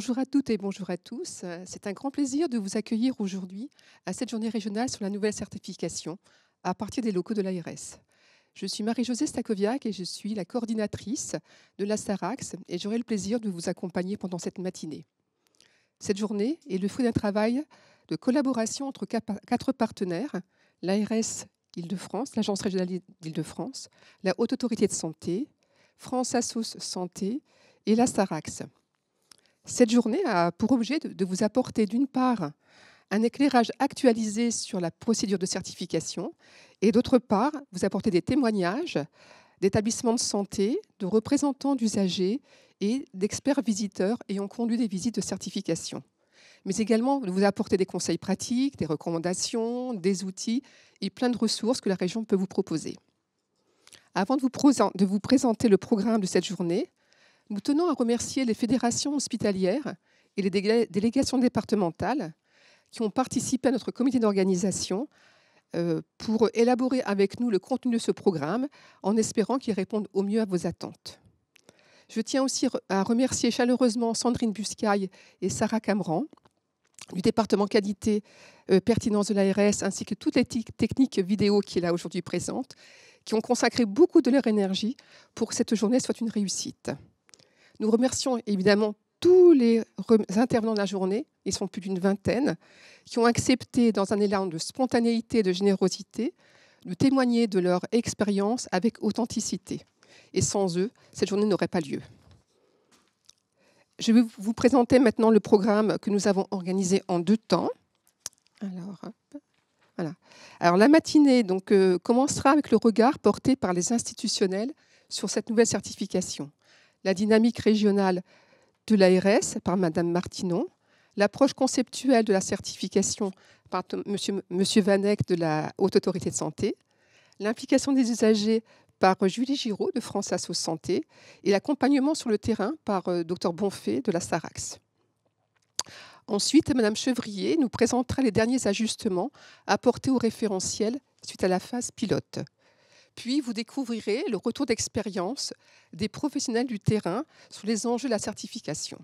Bonjour à toutes et bonjour à tous. Euh, c'est un grand plaisir de vous accueillir aujourd'hui à cette journée régionale sur la nouvelle certification à partir des locaux de l'ARS. Je suis Marie-Josée Stakoviak et je suis la coordinatrice de la SARAX et j'aurai le plaisir de vous accompagner pendant cette matinée. Cette journée est le fruit d'un travail de collaboration entre quatre partenaires, l'ARS Île-de-France, l'Agence régionale d'Île-de-France, la Haute Autorité de Santé, France Assos Santé et la SARAX. Cette journée a pour objet de vous apporter d'une part un éclairage actualisé sur la procédure de certification et d'autre part vous apporter des témoignages d'établissements de santé, de représentants d'usagers et d'experts visiteurs ayant conduit des visites de certification. Mais également de vous apporter des conseils pratiques, des recommandations, des outils et plein de ressources que la région peut vous proposer. Avant de vous, présenter le programme de cette journée, nous tenons à remercier les fédérations hospitalières et les délégations départementales qui ont participé à notre comité d'organisation euh, pour élaborer avec nous le contenu de ce programme en espérant qu'il réponde au mieux à vos attentes. Je tiens aussi à remercier chaleureusement Sandrine Buscaille et Sarah Cameron, du département qualité euh, pertinence de l'ARS ainsi que toutes les techniques vidéo qui est là aujourd'hui présente, qui ont consacré beaucoup de leur énergie pour que cette journée soit une réussite. Nous remercions évidemment tous les intervenants de la journée, ils sont plus d'une vingtaine, qui ont accepté, dans un élan de spontanéité et de générosité, de témoigner de leur expérience avec authenticité. Et sans eux, cette journée n'aurait pas lieu. Je vais vous présenter maintenant le programme que nous avons organisé en deux temps. Alors, voilà. Alors la matinée donc, euh, commencera avec le regard porté par les institutionnels sur cette nouvelle certification la dynamique régionale de l'ARS par Madame Martinon, l'approche conceptuelle de la certification par Monsieur, Vanek de la Haute Autorité de Santé, l'implication des usagers par euh, Julie Giraud de France Asso Santé et l'accompagnement sur le terrain par euh, Dr Bonfay de la Sarax. Ensuite, Madame Chevrier nous présentera les derniers ajustements apportés au référentiel suite à la phase pilote. Puis vous découvrirez le retour d'expérience des professionnels du terrain sur les enjeux de la certification.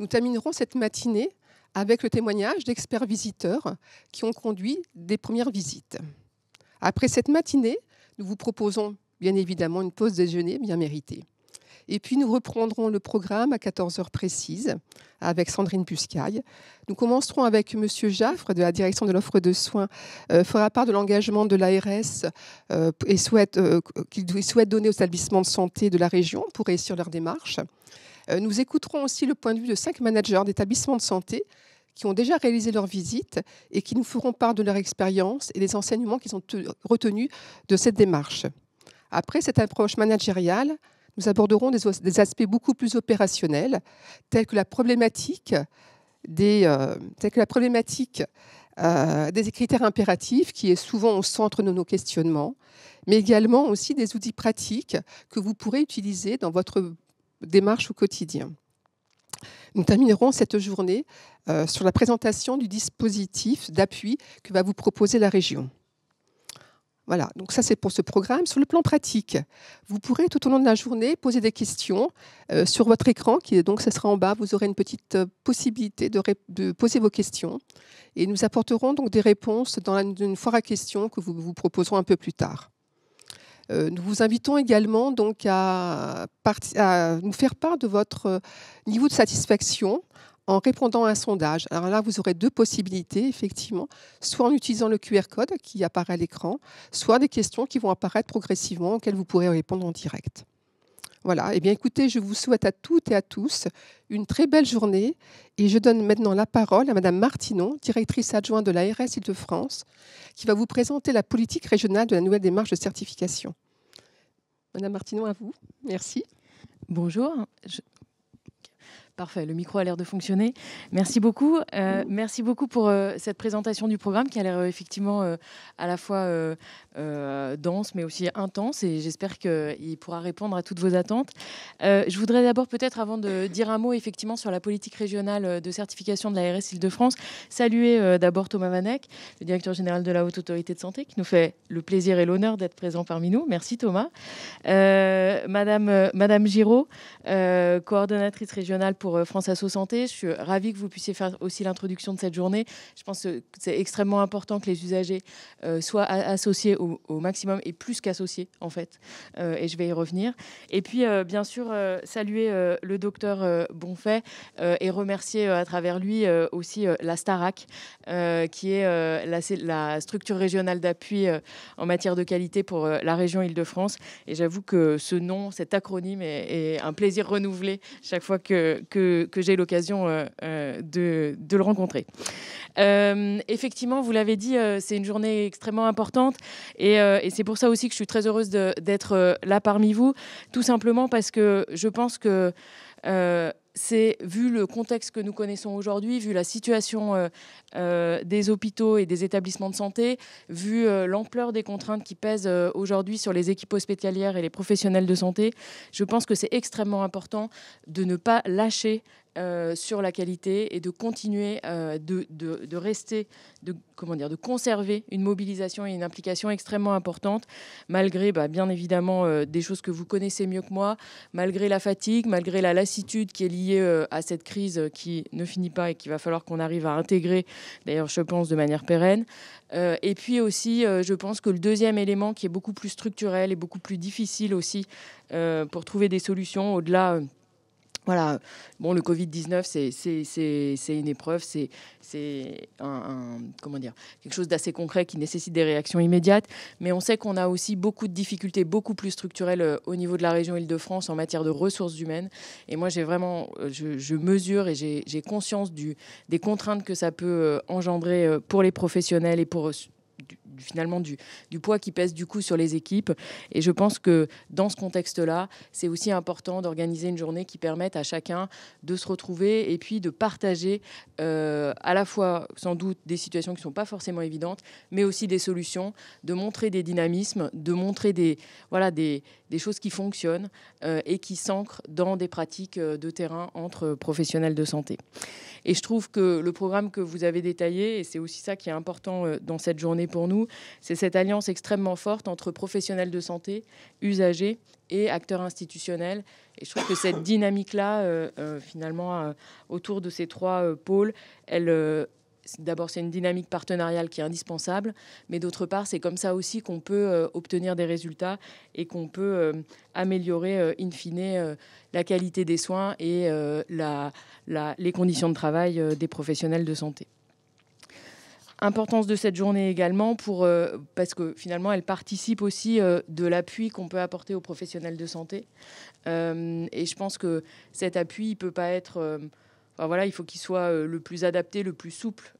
Nous terminerons cette matinée avec le témoignage d'experts visiteurs qui ont conduit des premières visites. Après cette matinée, nous vous proposons bien évidemment une pause déjeuner bien méritée. Et puis nous reprendrons le programme à 14h précises avec Sandrine Buscaille. Nous commencerons avec M. Jaffre de la direction de l'offre de soins, euh, fera part de l'engagement de l'ARS euh, et souhaite, euh, qu'il souhaite donner aux établissements de santé de la région pour réussir leur démarche. nous écouterons aussi le point de vue de cinq managers d'établissements de santé qui ont déjà réalisé leur visite et qui nous feront part de leur expérience et des enseignements qu'ils ont retenus de cette démarche. Après cette approche managériale, nous aborderons des, aspects beaucoup plus opérationnels, tels que la problématique des, euh, que la problématique, euh, des critères impératifs, qui est souvent au centre de nos questionnements, mais également aussi des outils pratiques que vous pourrez utiliser dans votre démarche au quotidien. Nous terminerons cette journée euh, sur la présentation du dispositif d'appui que va vous proposer la région. Voilà, donc ça c'est pour ce programme. Sur le plan pratique, vous pourrez tout au long de la journée poser des questions euh, sur votre écran, qui donc ça sera en bas. Vous aurez une petite euh, possibilité de, poser vos questions et nous apporterons donc des réponses dans une foire à questions que vous vous proposerons un peu plus tard. Euh, nous vous invitons également donc à, à, nous faire part de votre niveau de satisfaction en répondant à un sondage. Alors là, vous aurez deux possibilités, effectivement, soit en utilisant le QR code qui apparaît à l'écran, soit des questions qui vont apparaître progressivement auxquelles vous pourrez répondre en direct. Voilà, eh bien écoutez, je vous souhaite à toutes et à tous une très belle journée et je donne maintenant la parole à Madame Martinon, directrice adjointe de l'ARS Île-de-France, qui va vous présenter la politique régionale de la nouvelle démarche de certification. Madame Martinon, à vous. Merci. Bonjour. Parfait, le micro a l'air de fonctionner. Merci beaucoup. Euh, merci beaucoup pour euh, cette présentation du programme qui a l'air euh, effectivement à la fois dense mais aussi intense et j'espère qu'il pourra répondre à toutes vos attentes. je voudrais d'abord peut-être avant de dire un mot effectivement sur la politique régionale de certification de la RS Île-de-France, saluer d'abord Thomas Vanek, le directeur général de la Haute Autorité de Santé qui nous fait le plaisir et l'honneur d'être présent parmi nous. Merci Thomas. Madame, Madame Giraud, coordonnatrice régionale pour euh, France Asso Santé. Je suis ravie que vous puissiez faire aussi l'introduction de cette journée. Je pense euh, que c'est extrêmement important que les usagers euh, soient associés au, maximum et plus qu'associés, en fait. et je vais y revenir. Et puis, bien sûr, saluer le docteur Bonfait et remercier à travers lui aussi la STARAC, qui est la, la structure régionale d'appui en matière de qualité pour la région Île-de-France. Et j'avoue que ce nom, cet acronyme est, un plaisir renouvelé chaque fois que, que, j'ai l'occasion euh, euh, de, le rencontrer. Euh, effectivement, vous l'avez dit, c'est une journée extrêmement importante et, c'est pour ça aussi que je suis très heureuse d'être là parmi vous, tout simplement parce que je pense que c'est, vu le contexte que nous connaissons aujourd'hui, vu la situation euh, euh, des hôpitaux et des établissements de santé, vu euh, l'ampleur des contraintes qui pèsent aujourd'hui sur les équipes hospitalières et les professionnels de santé, je pense que c'est extrêmement important de ne pas lâcher euh, sur la qualité et de continuer euh, de, de, rester, de, comment dire, de conserver une mobilisation et une implication extrêmement importante, malgré bah, bien évidemment euh, des choses que vous connaissez mieux que moi, malgré la fatigue, malgré la lassitude qui est liée à cette crise qui ne finit pas et qu'il va falloir qu'on arrive à intégrer, d'ailleurs je pense de manière pérenne. et puis aussi, je pense que le deuxième élément qui est beaucoup plus structurel et beaucoup plus difficile aussi pour trouver des solutions au-delà voilà, bon, le Covid-19, c'est une épreuve, c'est un, comment dire, quelque chose d'assez concret qui nécessite des réactions immédiates. Mais on sait qu'on a aussi beaucoup de difficultés, beaucoup plus structurelles euh, au niveau de la région Île-de-France en matière de ressources humaines. Et moi, j'ai vraiment, euh, je, mesure et j'ai conscience du, des contraintes que ça peut euh, engendrer pour les professionnels et pour finalement du, du, poids qui pèse du coup sur les équipes. Et je pense que dans ce contexte-là, c'est aussi important d'organiser une journée qui permette à chacun de se retrouver et puis de partager euh, à la fois sans doute des situations qui ne sont pas forcément évidentes, mais aussi des solutions, de montrer des dynamismes, de montrer des, voilà, des, choses qui fonctionnent euh, et qui s'ancrent dans des pratiques euh, de terrain entre professionnels de santé. Et je trouve que le programme que vous avez détaillé, et c'est aussi ça qui est important dans cette journée pour nous, c'est cette alliance extrêmement forte entre professionnels de santé, usagers et acteurs institutionnels. Et je trouve que cette dynamique-là, euh, euh, finalement, euh, autour de ces trois pôles, elle, D'abord, c'est une dynamique partenariale qui est indispensable, mais d'autre part, c'est comme ça aussi qu'on peut obtenir des résultats et qu'on peut améliorer, in fine, la qualité des soins et les conditions de travail des professionnels de santé. Importance de cette journée également pour, euh, parce que finalement, elle participe aussi euh, de l'appui qu'on peut apporter aux professionnels de santé. Euh, et je pense que cet appui, il peut pas être... voilà, il faut qu'il soit le plus adapté, le plus souple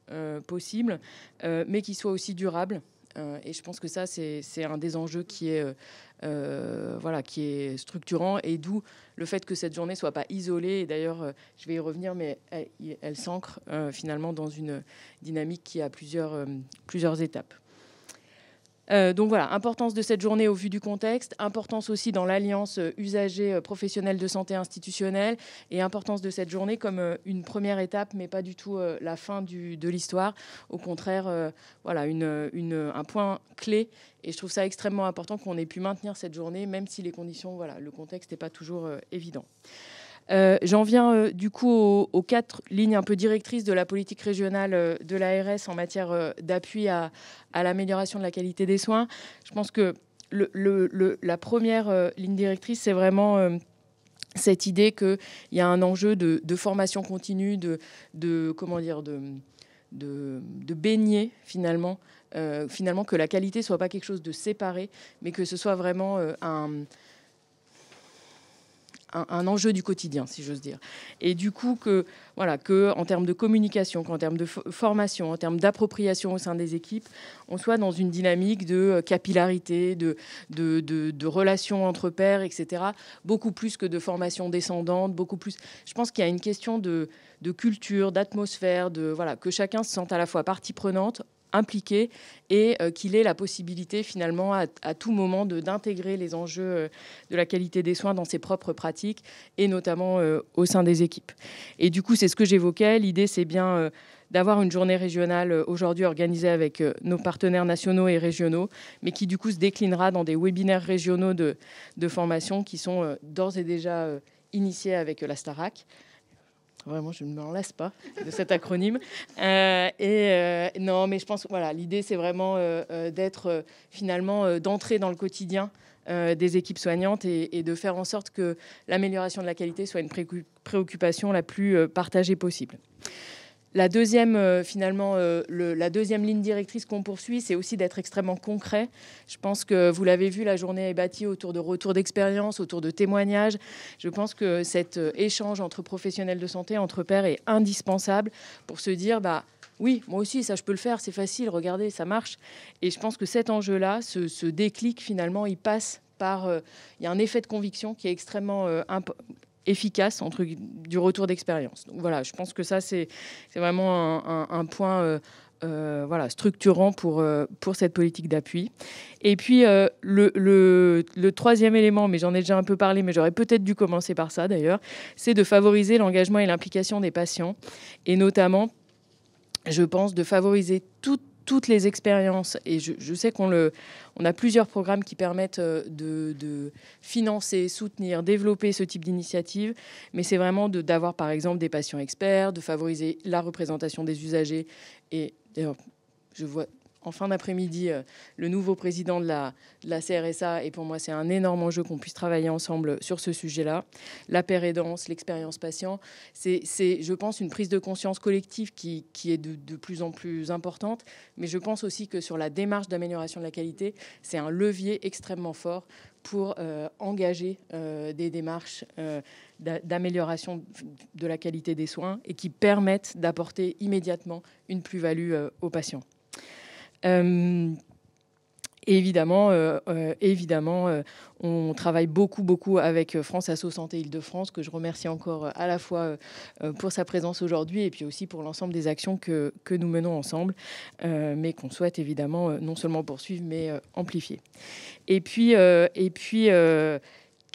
possible, mais qu'il soit aussi durable. Euh, et je pense que ça, c'est un des enjeux qui est, euh, euh, voilà, qui est structurant et d'où le fait que cette journée ne soit pas isolée. d'ailleurs, je vais y revenir, mais elle, s'ancre finalement dans une dynamique qui a plusieurs étapes. Euh, donc voilà, importance de cette journée au vu du contexte, importance aussi dans l'alliance euh, usager euh, professionnels de santé institutionnelle et importance de cette journée comme une première étape, mais pas du tout la fin de l'histoire. Au contraire, voilà, un point clé. Et je trouve ça extrêmement important qu'on ait pu maintenir cette journée, même si les conditions, voilà, le contexte n'est pas toujours évident. Euh, j'en viens euh, du coup aux, quatre lignes un peu directrices de la politique régionale euh, de l'ARS en matière d'appui à, l'amélioration de la qualité des soins. Je pense que la première ligne directrice, c'est vraiment cette idée qu'il y a un enjeu de, formation continue, de, comment dire, de, baigner finalement finalement que la qualité soit pas quelque chose de séparé, mais que ce soit vraiment un, un, enjeu du quotidien, si j'ose dire. Et du coup, que, voilà, que en termes de communication, qu'en termes de formation, en termes d'appropriation au sein des équipes, on soit dans une dynamique de euh, capillarité, de, relations entre pairs, etc. Beaucoup plus que de formation descendante, beaucoup plus. Je pense qu'il y a une question de, de culture, d'atmosphère, de voilà, que chacun se sente à la fois partie prenante, impliqué et euh, qu'il ait la possibilité finalement à, tout moment d'intégrer les enjeux euh, de la qualité des soins dans ses propres pratiques et notamment euh, au sein des équipes. Et du coup, c'est ce que j'évoquais. L'idée, c'est bien d'avoir une journée régionale aujourd'hui organisée avec nos partenaires nationaux et régionaux, mais qui du coup se déclinera dans des webinaires régionaux de, formation qui sont d'ores et déjà initiés avec la STARAC. Vraiment, je ne m'en lasse pas de cet acronyme. Euh, et euh, non, mais je pense, voilà, l'idée, c'est vraiment euh, d'être finalement d'entrer dans le quotidien des équipes soignantes et, de faire en sorte que l'amélioration de la qualité soit une préoccupation la plus partagée possible. La deuxième, euh, finalement, euh, la deuxième ligne directrice qu'on poursuit, c'est aussi d'être extrêmement concret. Je pense que vous l'avez vu, la journée est bâtie autour de retours d'expérience, autour de témoignages. Je pense que cet euh, échange entre professionnels de santé, entre pairs, est indispensable pour se dire, bah, oui, moi aussi, ça, je peux le faire, c'est facile, regardez, ça marche. Et je pense que cet enjeu-là, ce, déclic, finalement, il passe par... Il y a un effet de conviction qui est extrêmement important efficace entre du retour d'expérience. Donc voilà, je pense que ça c'est vraiment un, point euh, euh, voilà structurant pour euh, pour cette politique d'appui. Et puis le, le, le, troisième élément, mais j'en ai déjà un peu parlé, mais j'aurais peut-être dû commencer par ça d'ailleurs, c'est de favoriser l'engagement et l'implication des patients et notamment, je pense, de favoriser toute toutes les expériences, et je, sais qu'on on a plusieurs programmes qui permettent euh, de, financer, soutenir, développer ce type d'initiative, mais c'est vraiment d'avoir par exemple des patients experts, de favoriser la représentation des usagers. Et je vois en fin d'après-midi euh, le nouveau président de la, CRSA. Et pour moi, c'est un énorme enjeu qu'on puisse travailler ensemble sur ce sujet-là. La aidance, l'expérience patient, c'est, je pense, une prise de conscience collective qui, est de, plus en plus importante. Mais je pense aussi que sur la démarche d'amélioration de la qualité, c'est un levier extrêmement fort pour euh, engager euh, des démarches d'amélioration de la qualité des soins et qui permettent d'apporter immédiatement une plus-value aux patients. Euh, évidemment, euh, euh, évidemment on travaille beaucoup, beaucoup avec France Asso Santé Île-de-France, que je remercie encore à la fois pour sa présence aujourd'hui et puis aussi pour l'ensemble des actions que, que nous menons ensemble, mais qu'on souhaite évidemment non seulement poursuivre, mais amplifier. Et puis, et puis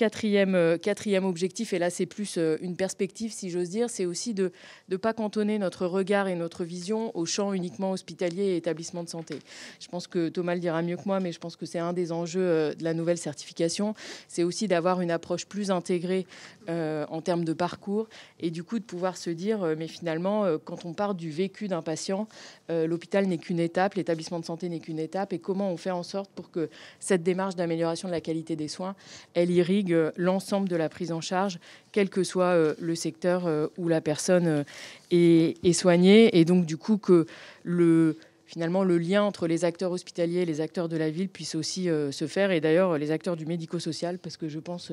euh, quatrième, objectif, et là c'est plus euh, une perspective si j'ose dire, c'est aussi de ne pas cantonner notre regard et notre vision au champ uniquement hospitalier et établissement de santé. Je pense que Thomas le dira mieux que moi, mais je pense que c'est un des enjeux euh, de la nouvelle certification, c'est aussi d'avoir une approche plus intégrée en termes de parcours et du coup de pouvoir se dire, mais finalement, quand on part du vécu d'un patient, l'hôpital n'est qu'une étape, l'établissement de santé n'est qu'une étape, et comment on fait en sorte pour que cette démarche d'amélioration de la qualité des soins, elle irrigue euh, l'ensemble de la prise en charge, quel que soit euh, le secteur euh, où la personne est, soignée. Et donc, du coup, que le finalement le lien entre les acteurs hospitaliers et les acteurs de la ville puisse aussi se faire, et d'ailleurs les acteurs du médico-social, parce que je pense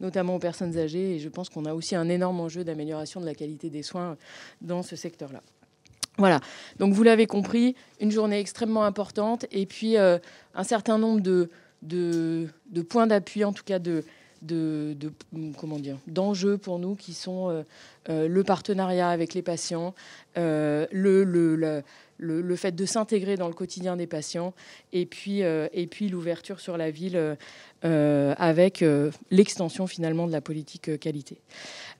notamment aux personnes âgées, et je pense qu'on a aussi un énorme enjeu d'amélioration de la qualité des soins dans ce secteur-là. Voilà, donc vous l'avez compris, une journée extrêmement importante, et puis un certain nombre de, de points d'appui, en tout cas de, de, comment dire d'enjeux pour nous qui sont euh, euh, le partenariat avec les patients, euh, le, le, le le, le, fait de s'intégrer dans le quotidien des patients et puis, et puis l'ouverture sur la ville avec l'extension finalement de la politique qualité.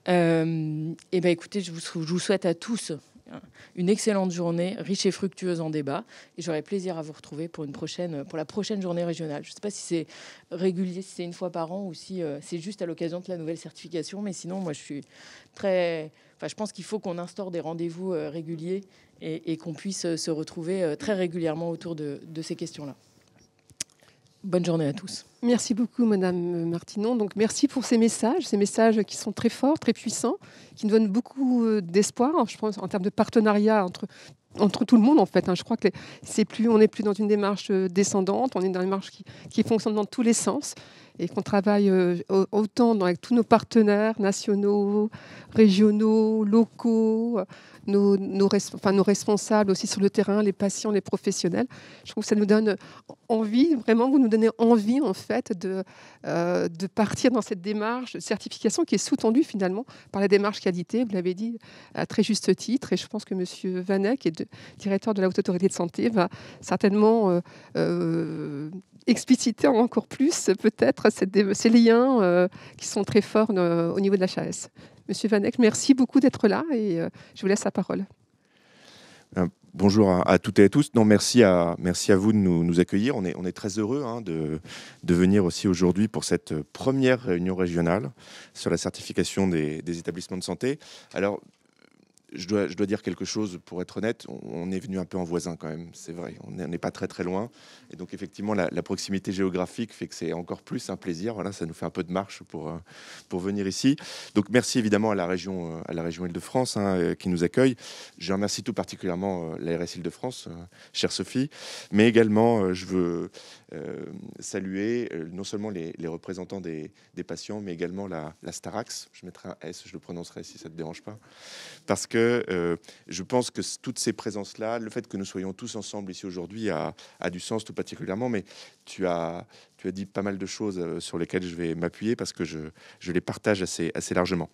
et eh ben écoutez, je vous, je vous, souhaite à tous Hein. une excellente journée, riche et fructueuse en débats. Et j'aurai plaisir à vous retrouver pour, pour la prochaine journée régionale. Je ne sais pas si c'est régulier, si c'est une fois par an ou si euh, c'est juste à l'occasion de la nouvelle certification. Mais sinon, moi, je suis très. Enfin, je pense qu'il faut qu'on instaure des rendez-vous euh, réguliers et, qu'on puisse euh, se retrouver très régulièrement autour de ces questions-là. Bonne journée à tous. Merci beaucoup, Madame Martinon. Donc, merci pour ces messages, ces messages qui sont très forts, très puissants, qui nous donnent beaucoup euh, d'espoir, hein, je pense, en termes de partenariat entre, entre tout le monde, en fait. Hein. Je crois que c'est plus, on n'est plus dans une démarche euh, descendante, on est dans une démarche qui, qui fonctionne dans tous les sens et qu'on travaille euh, autant avec tous nos partenaires nationaux, régionaux, locaux, nos, enfin, nos responsables aussi sur le terrain, les patients, les professionnels. Je trouve que ça nous donne envie, vraiment, vous nous donnez envie en fait de, euh, de partir dans cette démarche de certification qui est sous-tendue finalement par la démarche qualité, vous l'avez dit à très juste titre, et je pense que M. Vanek, qui est directeur de la Haute Autorité de Santé, va certainement euh, expliciter encore plus peut-être ces liens euh, qui sont très forts euh, au niveau de la CHS. Monsieur Vanek, merci beaucoup d'être là et euh, je vous laisse la parole. Bonjour à, toutes et à tous. Non, merci à, merci à vous de nous, accueillir. On est, on est très heureux hein, de, venir aussi aujourd'hui pour cette première réunion régionale sur la certification des, des établissements de santé. Alors, je dois, dire quelque chose pour être honnête. On, est venu un peu en voisin quand même, c'est vrai. On n'est pas très très loin. Et donc effectivement, la, proximité géographique fait que c'est encore plus un plaisir. Voilà, ça nous fait un peu de marche pour, euh, pour venir ici. Donc merci évidemment à la région euh, à la région Île-de-France hein, euh, qui nous accueille. Je remercie tout particulièrement l'ARS Île-de-France, chère Sophie, mais également je veux saluer non seulement les, représentants des, patients, mais également la, la Starax. Je mettrai un S, je le prononcerai si ça ne te dérange pas, parce que euh, je pense que toutes ces présences-là, le fait que nous soyons tous ensemble ici aujourd'hui a, du sens tout particulièrement, mais tu as, tu as dit pas mal de choses euh, sur lesquelles je vais m'appuyer parce que je, je, les partage assez, assez largement.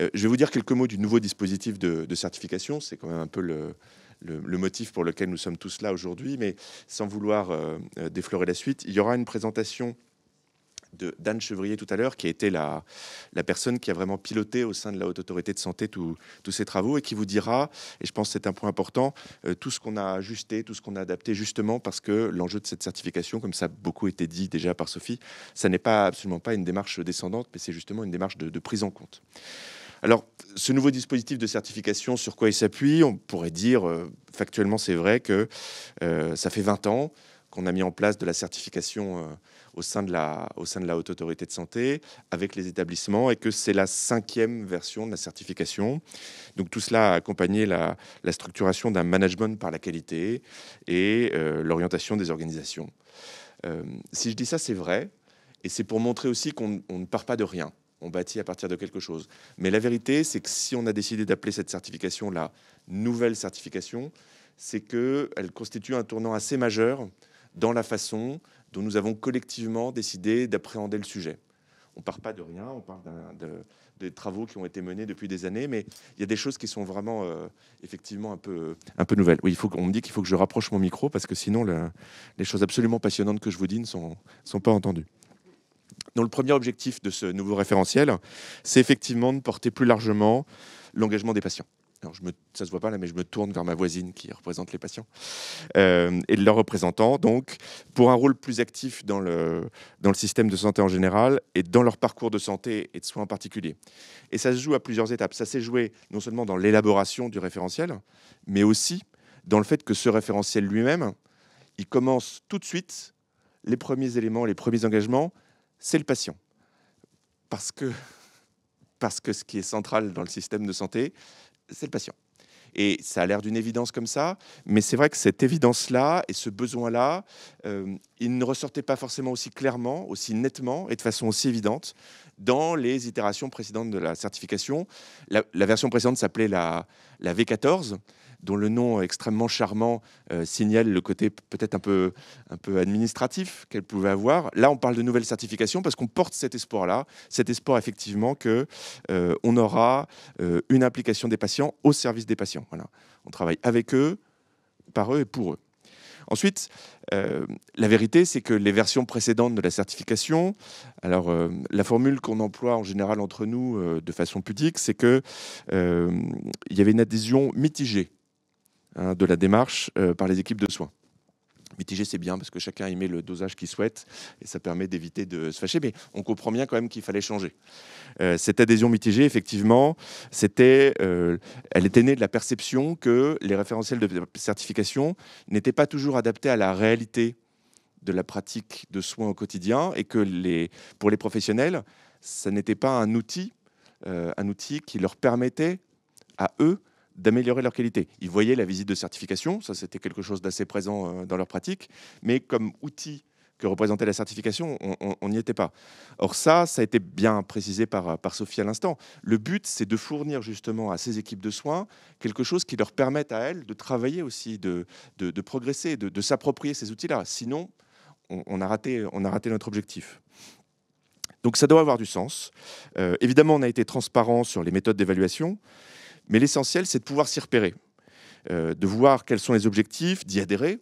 Euh, je vais vous dire quelques mots du nouveau dispositif de, certification, c'est quand même un peu le, le, motif pour lequel nous sommes tous là aujourd'hui, mais sans vouloir déflorer la suite, il y aura une présentation de d'Anne Chevrier tout à l'heure, qui a été la, personne qui a vraiment piloté au sein de la Haute Autorité de Santé tous ces travaux et qui vous dira, et je pense que c'est un point important, euh, tout ce qu'on a ajusté, tout ce qu'on a adapté, justement parce que l'enjeu de cette certification, comme ça a beaucoup été dit déjà par Sophie, ça n'est pas absolument pas une démarche descendante, mais c'est justement une démarche de, prise en compte. Alors, ce nouveau dispositif de certification, sur quoi il s'appuie On pourrait dire, euh, factuellement, c'est vrai que euh, ça fait 20 ans qu'on a mis en place de la certification au sein, de la, au sein de la Haute Autorité de Santé avec les établissements et que c'est la cinquième version de la certification. Donc tout cela a accompagné la, la structuration d'un management par la qualité et euh, l'orientation des organisations. Euh, si je dis ça, c'est vrai. Et c'est pour montrer aussi qu'on ne part pas de rien. On bâtit à partir de quelque chose. Mais la vérité, c'est que si on a décidé d'appeler cette certification la nouvelle certification, c'est qu'elle constitue un tournant assez majeur dans la façon dont nous avons collectivement décidé d'appréhender le sujet. On ne part pas de rien, on part des travaux qui ont été menés depuis des années, mais il y a des choses qui sont vraiment euh, effectivement un peu, un peu nouvelles. Oui, il faut qu'on me dit qu'il faut que je rapproche mon micro parce que sinon les choses absolument passionnantes que je vous dis ne sont, sont pas entendues. Donc, le premier objectif de ce nouveau référentiel, c'est effectivement de porter plus largement l'engagement des patients alors je ça se voit pas là, mais je me tourne vers ma voisine qui représente les patients euh, et leurs représentants, donc pour un rôle plus actif dans le, dans le système de santé en général et dans leur parcours de santé et de soins en particulier. Et ça se joue à plusieurs étapes. Ça s'est joué non seulement dans l'élaboration du référentiel, mais aussi dans le fait que ce référentiel lui-même, il commence tout de suite les premiers éléments, les premiers engagements, c'est le patient. Parce que parce que ce qui est central dans le système de santé, c'est le patient. Et ça a l'air d'une évidence comme ça, mais c'est vrai que cette évidence-là et ce besoin-là, euh, il ne ressortait pas forcément aussi clairement, aussi nettement et de façon aussi évidente dans les itérations précédentes de la certification. La, version précédente s'appelait la V14 dont le nom extrêmement charmant euh, signale le côté peut-être un peu, un peu administratif qu'elle pouvait avoir. Là, on parle de nouvelles certification parce qu'on porte cet espoir-là, cet espoir effectivement que euh, aura euh, une application des patients au service des patients. Voilà. On travaille avec eux, par eux et pour eux. Ensuite, la vérité, c'est que les versions précédentes de la certification, alors la formule qu'on emploie en général entre nous de façon pudique, c'est qu'il y avait une adhésion mitigée Hein, de la démarche euh, par les équipes de soins. mitigé c'est bien parce que chacun y met le dosage qu'il souhaite et ça permet d'éviter de se fâcher, mais on comprend bien quand même qu'il fallait changer. Euh, cette adhésion mitigée, effectivement, c'était, euh, elle était née de la perception que les référentiels de certification n'étaient pas toujours adaptés à la réalité de la pratique de soins au quotidien et que pour les professionnels, ça n'était pas un outil, un outil qui leur permettait à eux d'améliorer leur qualité. Ils voyaient la visite de certification, ça c'était quelque chose d'assez présent euh, dans leur pratique, mais comme outil que représentait la certification, on n'y était pas. Or ça, ça a été bien précisé par, Sophie à l'instant. Le but, c'est de fournir justement à ces équipes de soins quelque chose qui leur permette à elles de travailler aussi, de, progresser, de, s'approprier ces outils-là. Sinon, on, a raté, on a raté notre objectif. Donc ça doit avoir du sens. Euh, évidemment, on a été transparent sur les méthodes d'évaluation. Mais l'essentiel, c'est de pouvoir s'y repérer, euh, de voir quels sont les objectifs, d'y adhérer,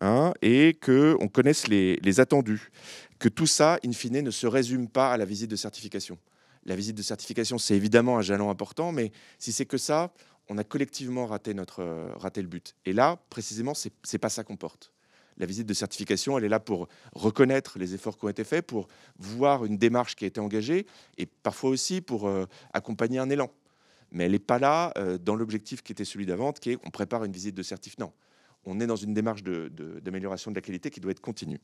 hein, et qu'on connaisse les, attendus. Que tout ça, in fine, ne se résume pas à la visite de certification. La visite de certification, c'est évidemment un jalon important, mais si c'est que ça, on a collectivement raté, notre, euh, raté le but. Et là, précisément, ce n'est pas ça qu'on porte. La visite de certification, elle est là pour reconnaître les efforts qui ont été faits, pour voir une démarche qui a été engagée, et parfois aussi pour euh, accompagner un élan mais elle n'est pas là euh, dans l'objectif qui était celui d'avant, qui est qu'on prépare une visite de certif. Non, on est dans une démarche d'amélioration de, de la qualité qui doit être continue.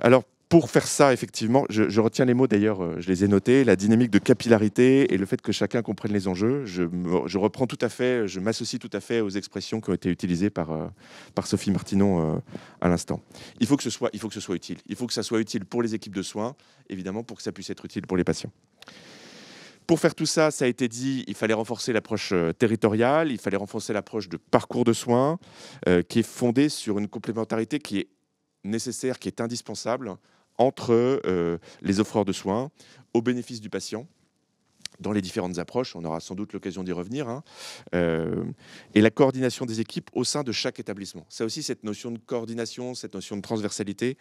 Alors, pour faire ça, effectivement, je, retiens les mots d'ailleurs, euh, je les ai notés, la dynamique de capillarité et le fait que chacun comprenne les enjeux. Je, je reprends tout à fait, je m'associe tout à fait aux expressions qui ont été utilisées par, euh, par Sophie Martinon à l'instant. Il, faut que ce soit, il faut que ce soit utile. Il faut que ça soit utile pour les équipes de soins, évidemment, pour que ça puisse être utile pour les patients. Pour faire tout ça, ça a été dit, il fallait renforcer l'approche euh, territoriale, il fallait renforcer l'approche de parcours de soins, euh, qui est fondée sur une complémentarité qui est nécessaire, qui est indispensable entre euh, les offreurs de soins au bénéfice du patient dans les différentes approches. On aura sans doute l'occasion d'y revenir. Hein, et la coordination des équipes au sein de chaque établissement. C'est aussi, cette notion de coordination, cette notion de transversalité,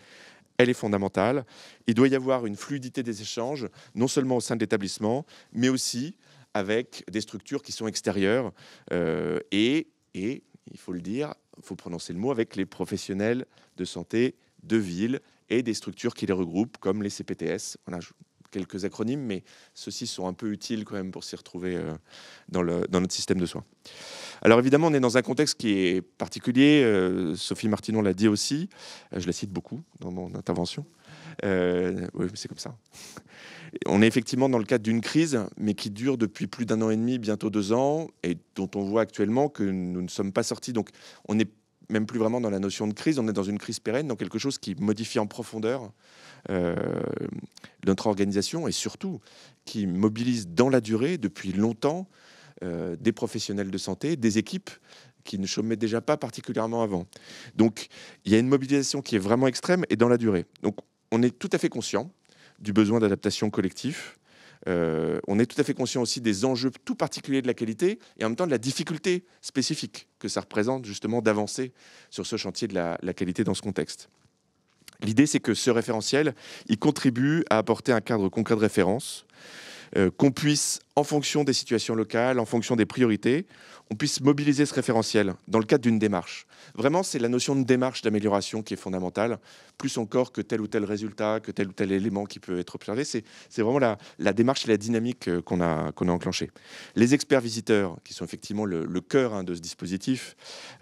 elle est fondamentale. Il doit y avoir une fluidité des échanges, non seulement au sein de l'établissement, mais aussi avec des structures qui sont extérieures euh, et, il faut le dire, il faut prononcer le mot, avec les professionnels de santé de ville et des structures qui les regroupent, comme les CPTS. Voilà, quelques acronymes, mais ceux-ci sont un peu utiles quand même pour s'y retrouver euh, dans, le, dans, notre système de soins. Alors évidemment, on est dans un contexte qui est particulier. Euh, Sophie Martinon l'a dit aussi. Euh, je la cite beaucoup dans mon intervention. Euh, oui, c'est comme ça. On est effectivement dans le cadre d'une crise, mais qui dure depuis plus d'un an et demi, bientôt deux ans, et dont on voit actuellement que nous ne sommes pas sortis. Donc, on n'est même plus vraiment dans la notion de crise, on est dans une crise pérenne, dans quelque chose qui modifie en profondeur euh, notre organisation et surtout qui mobilise dans la durée, depuis longtemps, euh, des professionnels de santé, des équipes qui ne chômaient déjà pas particulièrement avant. Donc il y a une mobilisation qui est vraiment extrême et dans la durée. Donc on est tout à fait conscient du besoin d'adaptation collectif. Euh, on est tout à fait conscient aussi des enjeux tout particuliers de la qualité et en même temps de la difficulté spécifique que ça représente justement d'avancer sur ce chantier de la qualité dans ce contexte. L'idée, c'est que ce référentiel, il contribue à apporter un cadre concret de référence, euh, qu'on puisse, en fonction des situations locales, en fonction des priorités, on puisse mobiliser ce référentiel dans le cadre d'une démarche. Vraiment, c'est la notion de démarche d'amélioration qui est fondamentale, plus encore que tel ou tel résultat, que tel ou tel élément qui peut être observé. C'est vraiment la, démarche et la dynamique euh, qu'on a, qu'on a enclenchée. Les experts visiteurs, qui sont effectivement le, cœur hein, de ce dispositif,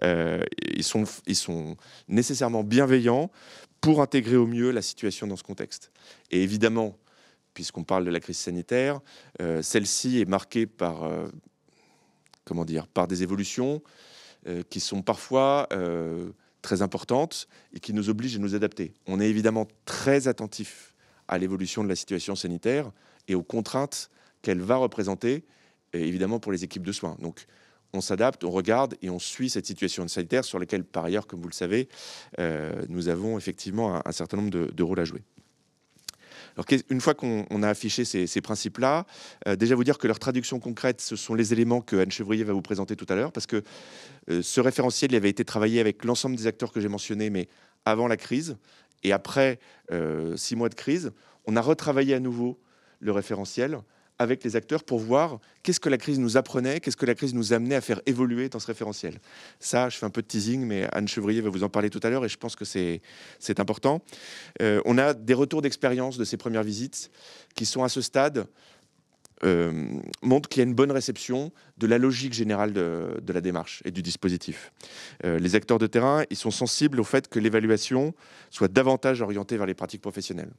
euh, ils, sont, ils sont nécessairement bienveillants pour intégrer au mieux la situation dans ce contexte. Et évidemment, puisqu'on parle de la crise sanitaire, euh, celle-ci est marquée par, euh, comment dire, par des évolutions euh, qui sont parfois très importantes et qui nous obligent à nous adapter. On est évidemment très attentif à l'évolution de la situation sanitaire et aux contraintes qu'elle va représenter, évidemment pour les équipes de soins. Donc, on s'adapte, on regarde et on suit cette situation sanitaire sur laquelle, par ailleurs, comme vous le savez, euh, nous avons effectivement un, certain nombre de, rôles à jouer. Alors, une fois qu'on a affiché ces, principes-là, euh, déjà vous dire que leur traduction concrète, ce sont les éléments que Anne Chevrier va vous présenter tout à l'heure, parce que euh, ce référentiel il avait été travaillé avec l'ensemble des acteurs que j'ai mentionnés, mais avant la crise et après six mois de crise, on a retravaillé à nouveau le référentiel avec les acteurs pour voir qu'est-ce que la crise nous apprenait, qu'est-ce que la crise nous amenait à faire évoluer dans ce référentiel. Ça, je fais un peu de teasing, mais Anne Chevrier va vous en parler tout à l'heure et je pense que c'est important. Euh, on a des retours d'expérience de ces premières visites qui sont à ce stade. Euh, montrent qu'il y a une bonne réception de la logique générale de, la démarche et du dispositif. Euh, les acteurs de terrain, ils sont sensibles au fait que l'évaluation soit davantage orientée vers les pratiques professionnelles.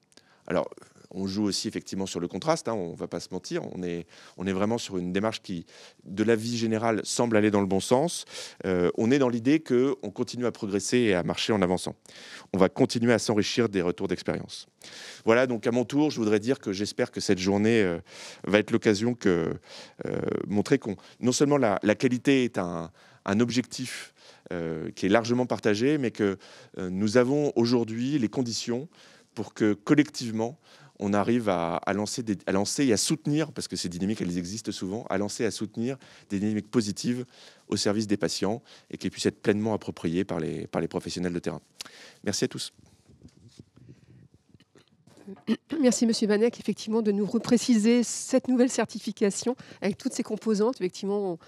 Alors, on joue aussi effectivement sur le contraste, hein, on ne va pas se mentir, on est, vraiment sur une démarche qui, de la vie générale, semble aller dans le bon sens. Euh, on est dans l'idée qu'on continue à progresser et à marcher en avançant. On va continuer à s'enrichir des retours d'expérience. Voilà, donc à mon tour, je voudrais dire que j'espère que cette journée euh, va être l'occasion que euh, montrer qu'on, non seulement la, qualité est un, un objectif qui est largement partagé, mais que nous avons aujourd'hui les conditions pour que collectivement, on arrive à, lancer à lancer et à soutenir, parce que ces dynamiques, elles existent souvent, à lancer et à soutenir des dynamiques positives au service des patients et qu'elles puissent être pleinement appropriées par les, par les professionnels de terrain. Merci à tous. Merci Monsieur Vanek, effectivement, de nous repréciser cette nouvelle certification avec toutes ses composantes. Effectivement,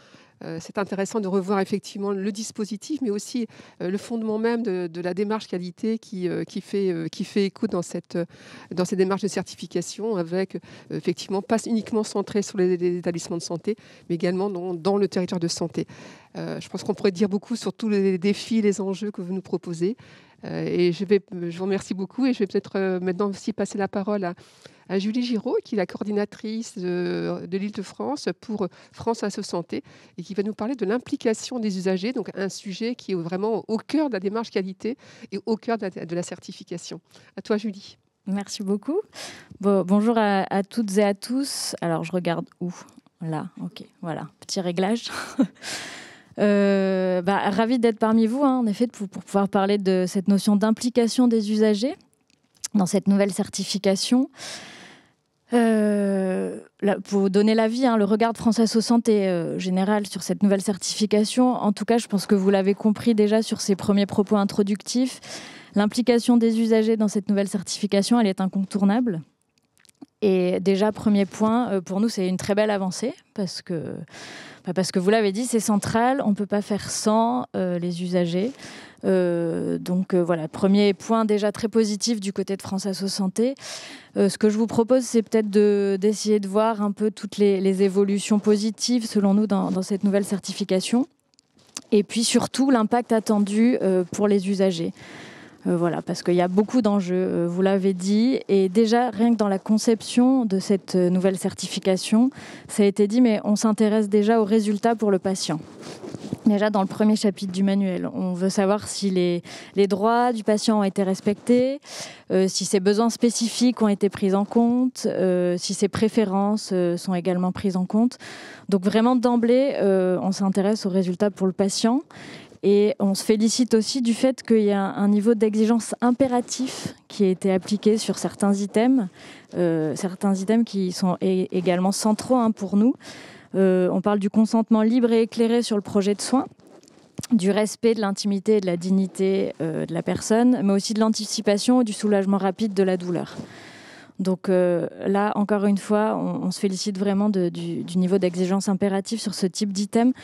euh, c'est intéressant de revoir effectivement le dispositif, mais aussi euh, le fondement même de, la démarche qualité qui, euh, fait, qui fait écho dans cette, dans démarche de certification, avec effectivement pas uniquement centré sur les, établissements de santé, mais également dans, le territoire de santé. je pense qu'on pourrait dire beaucoup sur tous les défis, les enjeux que vous nous proposez. Euh, et je, vais, je vous remercie beaucoup et je vais peut-être euh, maintenant aussi passer la parole à, Julie Giraud, qui est la coordinatrice de, l'île de France pour France Asso Santé et qui va nous parler de l'implication des usagers, donc un sujet qui est vraiment au cœur de la démarche qualité et au cœur de la, certification. À toi, Julie. Merci beaucoup. Bon, bonjour à, toutes et à tous. Alors, je regarde où Là, ok, voilà, petit réglage. Euh, bah, ravi d'être parmi vous, hein, en effet, pour, pouvoir parler de cette notion d'implication des usagers dans cette nouvelle certification. Euh, pour donner l'avis, hein, le regard de France Asso Santé euh, général sur cette nouvelle certification, en tout cas, je pense que vous l'avez compris déjà sur ces premiers propos introductifs, l'implication des usagers dans cette nouvelle certification, elle est incontournable. Et déjà, premier point, euh, pour nous, c'est une très belle avancée parce que bah, parce que vous l'avez dit, c'est central, on ne peut pas faire sans euh, les usagers. Euh, donc euh, voilà, premier point déjà très positif du côté de France Asso Santé. ce que je vous propose, c'est peut-être d'essayer de, voir un peu toutes les, évolutions positives, selon nous, dans, cette nouvelle certification. Et puis surtout, l'impact attendu pour les usagers. Euh, voilà, parce qu'il y a beaucoup d'enjeux, euh, vous l'avez dit. Et déjà, rien que dans la conception de cette euh, nouvelle certification, ça a été dit, mais on s'intéresse déjà aux résultats pour le patient. Déjà dans le premier chapitre du manuel, on veut savoir si les, droits du patient ont été respectés, si ses besoins spécifiques ont été pris en compte, si ses préférences sont également prises en compte. Donc vraiment d'emblée, on s'intéresse aux résultats pour le patient. Et on se félicite aussi du fait qu'il y a un niveau d'exigence impératif qui a été appliqué sur certains items, euh, certains items qui sont également centraux hein, pour nous. Euh, on parle du consentement libre et éclairé sur le projet de soins du respect de l'intimité et de la dignité euh, de la personne, mais aussi de l'anticipation et du soulagement rapide de la douleur. Donc là, encore une fois, on, se félicite vraiment du, niveau d'exigence impératif sur ce type d'items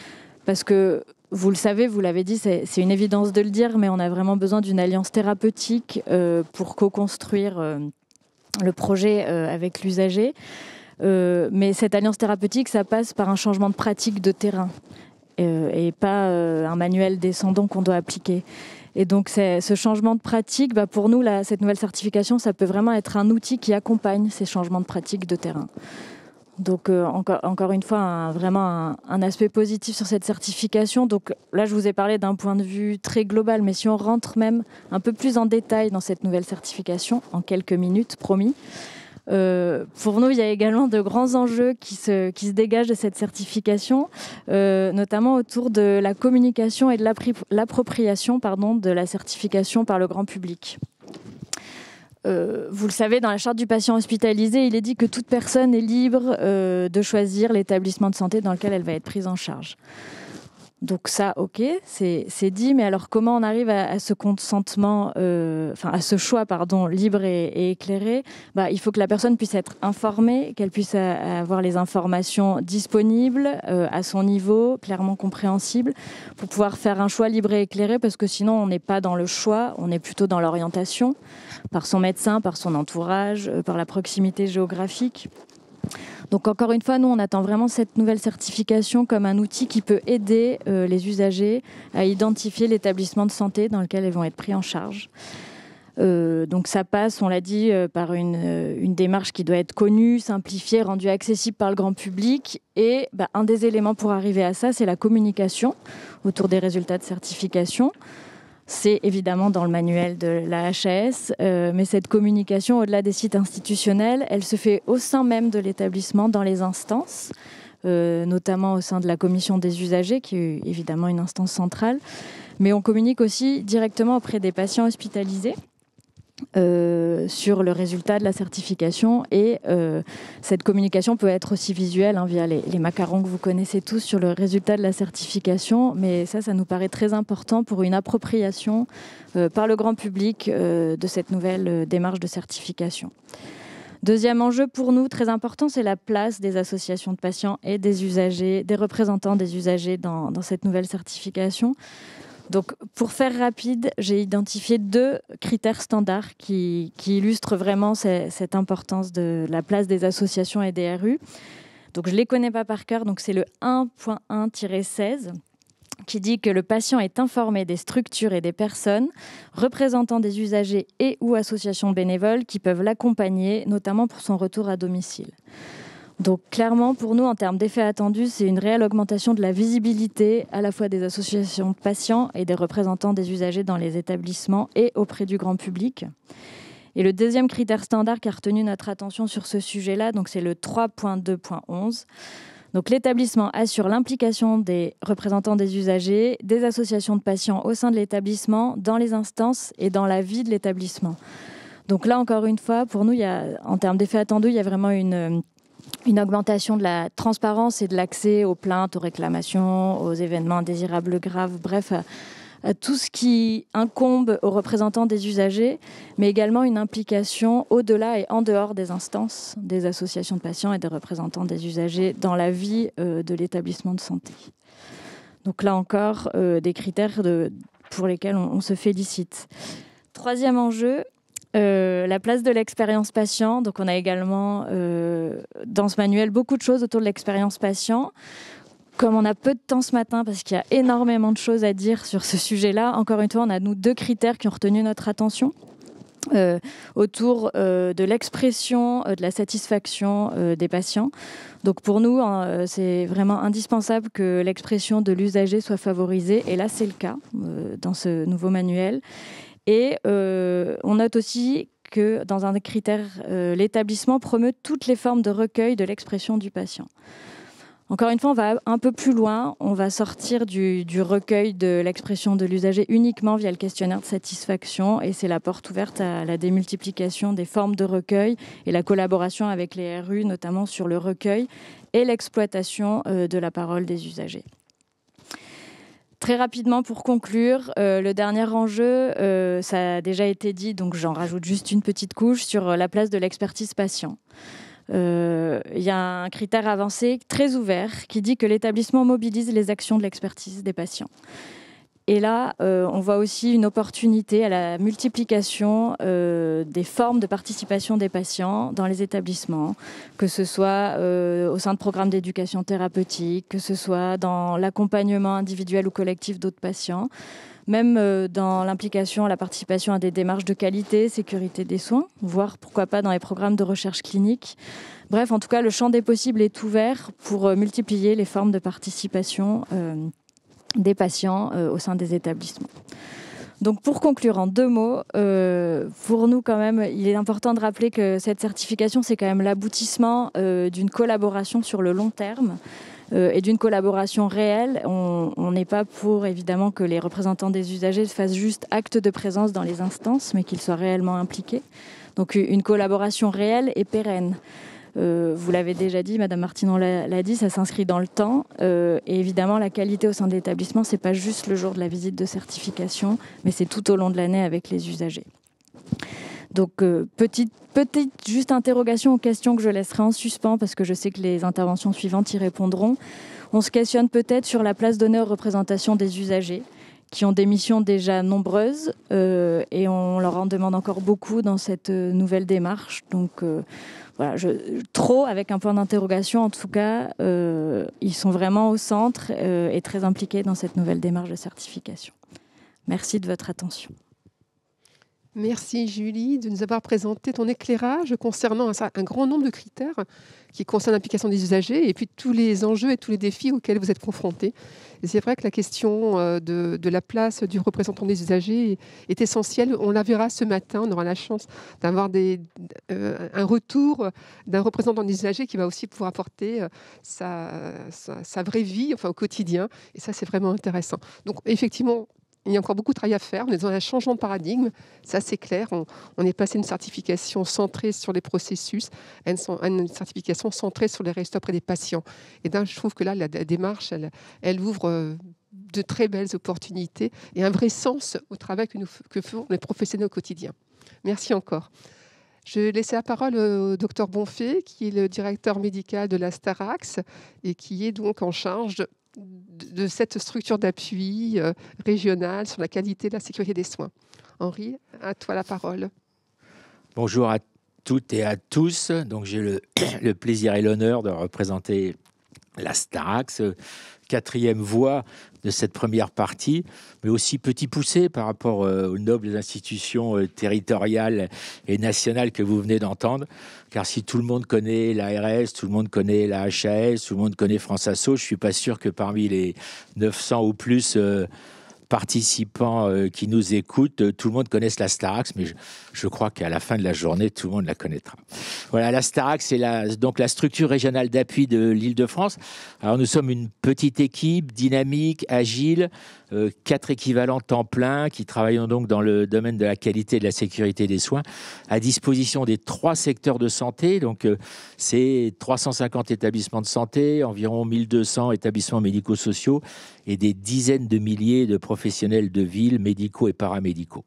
parce que vous le savez, vous l'avez dit, c'est une évidence de le dire, mais on a vraiment besoin d'une alliance thérapeutique euh, pour co-construire euh, le projet euh, avec l'usager. mais cette alliance thérapeutique, ça passe par un changement de pratique de terrain et pas un manuel descendant qu'on doit appliquer. Et donc ce changement de pratique, bah, pour nous, cette nouvelle certification, ça peut vraiment être un outil qui accompagne ces changements de pratique de terrain. Donc euh, encore, une fois, vraiment un, aspect positif sur cette certification. Donc là, je vous ai parlé d'un point de vue très global, mais si on rentre même un peu plus en détail dans cette nouvelle certification, en quelques minutes, promis, euh, pour nous, il y a également de grands enjeux qui se, dégagent de cette certification, euh, notamment autour de la communication et de l'appropriation de la certification par le grand public. Euh, vous le savez, dans la charte du patient hospitalisé, il est dit que toute personne est libre euh, de choisir l'établissement de santé dans lequel elle va être prise en charge. Donc ça, ok, c'est dit, mais alors comment on arrive à, ce consentement, euh, à ce choix, pardon, libre et, éclairé bah, Il faut que la personne puisse être informée, qu'elle puisse avoir les informations disponibles, euh, à son niveau, clairement compréhensibles, pour pouvoir faire un choix libre et éclairé, parce que sinon on n'est pas dans le choix, on est plutôt dans l'orientation, par son médecin, par son entourage, euh, par la proximité géographique. Donc encore une fois, nous, on attend vraiment cette nouvelle certification comme un outil qui peut aider euh, les usagers à identifier l'établissement de santé dans lequel ils vont être pris en charge. Euh, donc ça passe, on l'a dit, euh, par une, démarche qui doit être connue, simplifiée, rendue accessible par le grand public. Et bah, un des éléments pour arriver à ça, c'est la communication autour des résultats de certification c'est évidemment dans le manuel de la HAS, euh, mais cette communication, au-delà des sites institutionnels, elle se fait au sein même de l'établissement, dans les instances, euh, notamment au sein de la commission des usagers, qui est évidemment une instance centrale. Mais on communique aussi directement auprès des patients hospitalisés euh, sur le résultat de la certification. Et euh, cette communication peut être aussi visuelle hein, via les, macarons que vous connaissez tous sur le résultat de la certification. Mais ça, ça nous paraît très important pour une appropriation euh, par le grand public de cette nouvelle démarche de certification. Deuxième enjeu pour nous très important, c'est la place des associations de patients et des usagers, des représentants des usagers dans cette nouvelle certification. Donc, pour faire rapide, j'ai identifié deux critères standards qui, illustrent vraiment cette importance de la place des associations et des RU. Donc, je ne les connais pas par cœur, donc c'est le 1.1-16 qui dit que le patient est informé des structures et des personnes représentant des usagers et ou associations bénévoles qui peuvent l'accompagner, notamment pour son retour à domicile. Donc clairement, pour nous, en termes d'effet attendus, c'est une réelle augmentation de la visibilité à la fois des associations de patients et des représentants des usagers dans les établissements et auprès du grand public. Et le deuxième critère standard qui a retenu notre attention sur ce sujet-là, donc c'est le 3.2.11. Donc l'établissement assure l'implication des représentants des usagers, des associations de patients au sein de l'établissement, dans les instances et dans la vie de l'établissement. Donc là encore une fois, pour nous, il y a, en termes d'effet attendus, il y a vraiment une une augmentation de la transparence et de l'accès aux plaintes, aux réclamations, aux événements indésirables graves, bref, à tout ce qui incombe aux représentants des usagers, mais également une implication au-delà et en dehors des instances des associations de patients et des représentants des usagers dans la vie euh, de l'établissement de santé. Donc là encore, euh, des critères pour lesquels on se félicite. Troisième enjeu, euh, la place de l'expérience patient. Donc, on a également euh, dans ce manuel beaucoup de choses autour de l'expérience patient. Comme on a peu de temps ce matin, parce qu'il y a énormément de choses à dire sur ce sujet-là, encore une fois, on a nous deux critères qui ont retenu notre attention. Euh, autour de l'expression de la satisfaction des patients. Donc pour nous, hein, c'est vraiment indispensable que l'expression de l'usager soit favorisée, et là c'est le cas dans ce nouveau manuel. Et euh, on note aussi que dans un critère, euh, l'établissement promeut toutes les formes de recueil de l'expression du patient. Encore une fois, on va un peu plus loin. On va sortir du, du recueil de l'expression de l'usager uniquement via le questionnaire de satisfaction. Et c'est la porte ouverte à la démultiplication des formes de recueil et la collaboration avec les RU, notamment sur le recueil et l'exploitation euh, de la parole des usagers. Très rapidement pour conclure, euh, le dernier enjeu, euh, ça a déjà été dit, donc j'en rajoute juste une petite couche sur euh, la place de l'expertise patient. Il y a un critère avancé très ouvert qui dit que l'établissement mobilise les actions de l'expertise des patients. Et là, euh, on voit aussi une opportunité à la multiplication euh, des formes de participation des patients dans les établissements, que ce soit euh, au sein de programmes d'éducation thérapeutique, que ce soit dans l'accompagnement individuel ou collectif d'autres patients, même dans l'implication, la participation à des démarches de qualité, sécurité des soins, voire pourquoi pas dans les programmes de recherche clinique. Bref, en tout cas, le champ des possibles est ouvert pour multiplier les formes de participation des patients euh, au sein des établissements. Donc pour conclure en deux mots, euh, pour nous quand même, il est important de rappeler que cette certification, c'est quand même l'aboutissement euh, d'une collaboration sur le long terme. et d'une collaboration réelle. On n'est pas pour, évidemment, que les représentants des usagers fassent juste acte de présence dans les instances, mais qu'ils soient réellement impliqués. Donc une collaboration réelle et pérenne. Euh, vous l'avez déjà dit, Madame Martinon l'a dit, ça s'inscrit dans le temps. Euh, et évidemment, la qualité au sein de l'établissement, n'est pas juste le jour de la visite de certification, mais c'est tout au long de l'année avec les usagers. Donc, euh, petite, petite juste interrogation aux questions que je laisserai en suspens parce que je sais que les interventions suivantes y répondront. On se questionne peut-être sur la place d'honneur représentation des usagers qui ont des missions déjà nombreuses euh, et on leur en demande encore beaucoup dans cette euh, nouvelle démarche. Donc euh, voilà, je, trop avec un point d'interrogation en tout cas, ils sont vraiment au centre et très impliqués dans cette nouvelle démarche de certification. Merci de votre attention. Merci Julie de nous avoir présenté ton éclairage concernant un, grand nombre de critères qui concernent l'implication des usagers et puis tous les enjeux et tous les défis auxquels vous êtes confrontés. C'est vrai que la question euh, de, la place du représentant des usagers est essentielle. On la verra ce matin. On aura la chance d'avoir euh, un retour d'un représentant des usagers qui va aussi pouvoir apporter euh, sa, sa vraie vie enfin, au quotidien. Et ça, c'est vraiment intéressant. Donc, effectivement, il y a encore beaucoup de travail à faire. On est dans un changement de paradigme, ça c'est clair. On, est passé d'une certification centrée sur les processus à une, certification centrée sur les résultats auprès des patients. Et je trouve que là, la, démarche, elle, ouvre euh, de très belles opportunités et un vrai sens au travail que, font les professionnels au quotidien. Merci encore. Je vais laisser la parole au docteur Bonfay, qui est le directeur médical de la Starax et qui est donc en charge de cette structure d'appui euh, régionale sur la qualité de la sécurité des soins. Henri, à toi la parole. Bonjour à toutes et à tous. Donc j'ai le, le plaisir et l'honneur de représenter la Starax, euh, quatrième voie de cette première partie, mais aussi petit poussé par rapport euh, aux nobles institutions euh, territoriales et nationales que vous venez d'entendre. Car si tout le monde connaît l'ARS, tout le monde connaît la HAS, tout le monde connaît France Asso, je ne suis pas sûr que parmi les 900 ou plus participants euh, qui nous écoutent, euh, tout le monde connaît la Starax, mais je, crois qu'à la fin de la journée, tout le monde la connaîtra. Voilà, la Starax, c'est la, donc la structure régionale d'appui de l'Île-de-France. Alors nous sommes une petite équipe, dynamique, agile, euh, quatre équivalents temps plein qui travaillons donc dans le domaine de la qualité et de la sécurité des soins, à disposition des trois secteurs de santé. Donc c'est 350 établissements de santé, environ 1200 établissements médico-sociaux et des dizaines de milliers de professionnels professionnels de ville, médicaux et paramédicaux.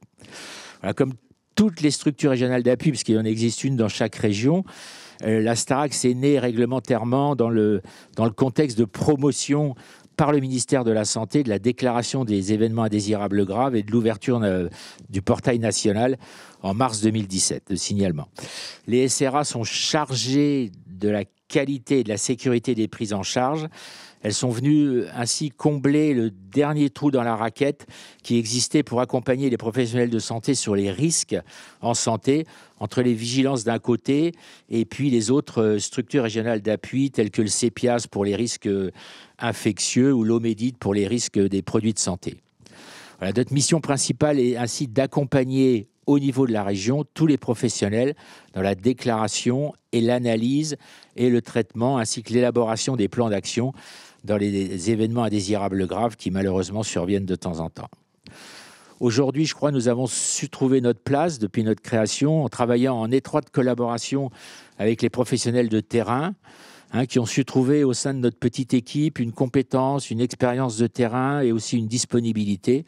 comme toutes les structures régionales d'appui, puisqu'il en existe une dans chaque région, euh, la Starax est née réglementairement dans le, dans le contexte de promotion par le ministère de la Santé de la déclaration des événements indésirables graves et de l'ouverture euh, du portail national en mars 2017 de signalement. Les SRA sont chargés de la qualité et de la sécurité des prises en charge elles sont venues euh, ainsi combler le dernier trou dans la raquette qui existait pour accompagner les professionnels de santé sur les risques en santé entre les vigilances d'un côté et puis les autres euh, structures régionales d'appui telles que le CEPIAS pour les risques euh, infectieux ou l'OMEDID pour les risques des produits de santé. notre mission principale est ainsi d'accompagner au niveau de la région tous les professionnels dans la déclaration et l'analyse et le traitement ainsi que l'élaboration des plans d'action dans les événements indésirables graves qui malheureusement surviennent de temps en temps. Aujourd'hui, je crois, nous avons su trouver notre place depuis notre création en travaillant en étroite collaboration avec les professionnels de terrain, hein, qui ont su trouver au sein de notre petite équipe une compétence, une expérience de terrain et aussi une disponibilité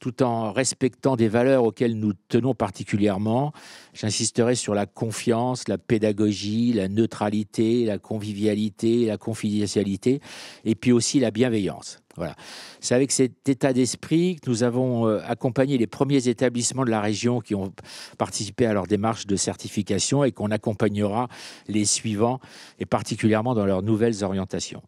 tout en respectant des valeurs auxquelles nous tenons particulièrement. J'insisterai sur la confiance, la pédagogie, la neutralité, la convivialité, la confidentialité, et puis aussi la bienveillance. Voilà. C'est avec cet état d'esprit que nous avons euh, accompagné les premiers établissements de la région qui ont participé à leur démarche de certification et qu'on accompagnera les suivants, et particulièrement dans leurs nouvelles orientations.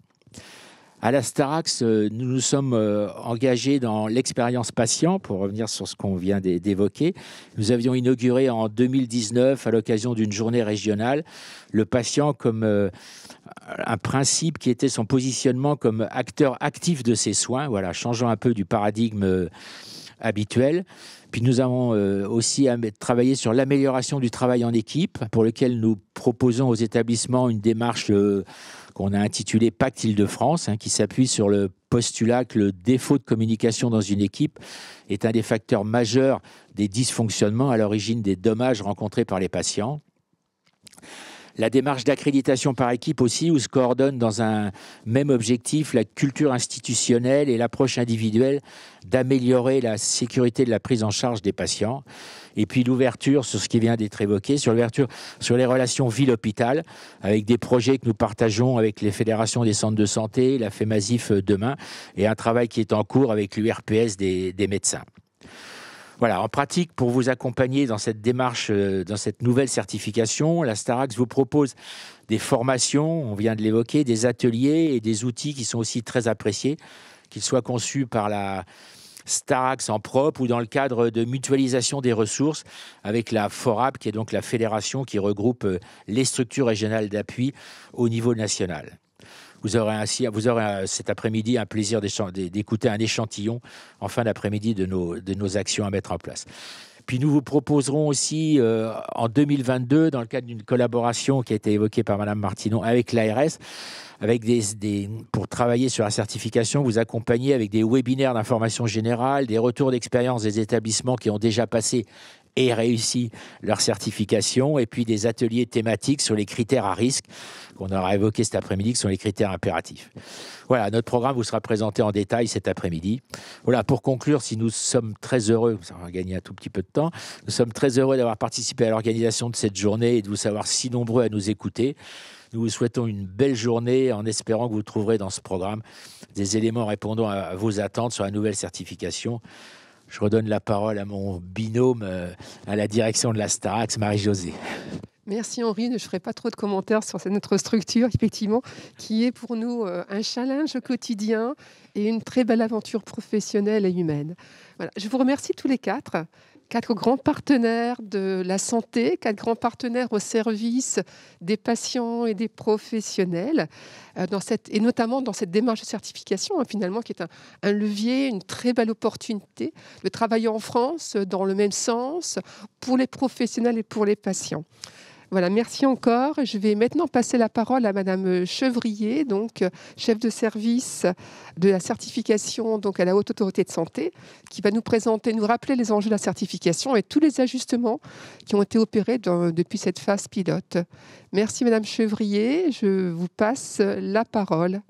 À la Starax, euh, nous nous sommes euh, engagés dans l'expérience patient, pour revenir sur ce qu'on vient d'évoquer. Nous avions inauguré en 2019, à l'occasion d'une journée régionale, le patient comme euh, un principe qui était son positionnement comme acteur actif de ses soins, voilà, changeant un peu du paradigme habituel. Puis nous avons aussi travaillé sur l'amélioration du travail en équipe, pour lequel nous proposons aux établissements une démarche qu'on a intitulé Pacte Île-de-France, hein, qui s'appuie sur le postulat que le défaut de communication dans une équipe est un des facteurs majeurs des dysfonctionnements à l'origine des dommages rencontrés par les patients la démarche d'accréditation par équipe aussi, où se coordonnent dans un même objectif la culture institutionnelle et l'approche individuelle d'améliorer la sécurité de la prise en charge des patients. Et puis l'ouverture sur ce qui vient d'être évoqué, sur l'ouverture sur les relations ville-hôpital, avec des projets que nous partageons avec les fédérations des centres de santé, la FEMASIF euh, demain, et un travail qui est en cours avec l'URPS des, des médecins. Voilà, en pratique, pour vous accompagner dans cette démarche, euh, dans cette nouvelle certification, la Starax vous propose des formations, on vient de l'évoquer, des ateliers et des outils qui sont aussi très appréciés, qu'ils soient conçus par la, Starax en propre ou dans le cadre de mutualisation des ressources avec la FORAP, qui est donc la fédération qui regroupe euh, les structures régionales d'appui au niveau national. Vous aurez, ainsi, vous aurez cet après-midi un plaisir d'écouter un échantillon en fin d'après-midi de nos, actions à mettre en place. Puis nous vous proposerons aussi euh, en 2022, dans le cadre d'une collaboration qui a été évoquée par Madame Martinon avec l'ARS, avec des, pour travailler sur la certification, vous accompagner avec des webinaires d'information générale, des retours d'expérience des établissements qui ont déjà passé et réussi leur certification, et puis des ateliers thématiques sur les critères à risque qu'on aura évoqués cet après-midi, qui sont les critères impératifs. Voilà, notre programme vous sera présenté en détail cet après-midi. Voilà, pour conclure, si nous sommes très heureux, ça va gagner un tout petit peu de temps, nous sommes très heureux d'avoir participé à l'organisation de cette journée et de vous savoir si nombreux à nous écouter. Nous vous souhaitons une belle journée en espérant que vous trouverez dans ce programme des éléments répondant à vos attentes sur la nouvelle certification je redonne la parole à mon binôme euh, à la direction de la Starax, Marie-Josée. Merci Henri, je ne ferai pas trop de commentaires sur notre structure, effectivement, qui est pour nous euh, un challenge quotidien et une très belle aventure professionnelle et humaine. Voilà. Je vous remercie tous les quatre quatre grands partenaires de la santé, quatre grands partenaires au service des patients et des professionnels, euh, et notamment dans cette démarche de certification, hein, finalement, qui est un, levier, une très belle opportunité de travailler en France dans le même sens pour les professionnels et pour les patients. Voilà, merci encore. Je vais maintenant passer la parole à Madame Chevrier, donc chef de service de la certification donc à la Haute Autorité de Santé, qui va nous présenter, nous rappeler les enjeux de la certification et tous les ajustements qui ont été opérés depuis cette phase pilote. Merci Madame Chevrier. Je vous passe la parole.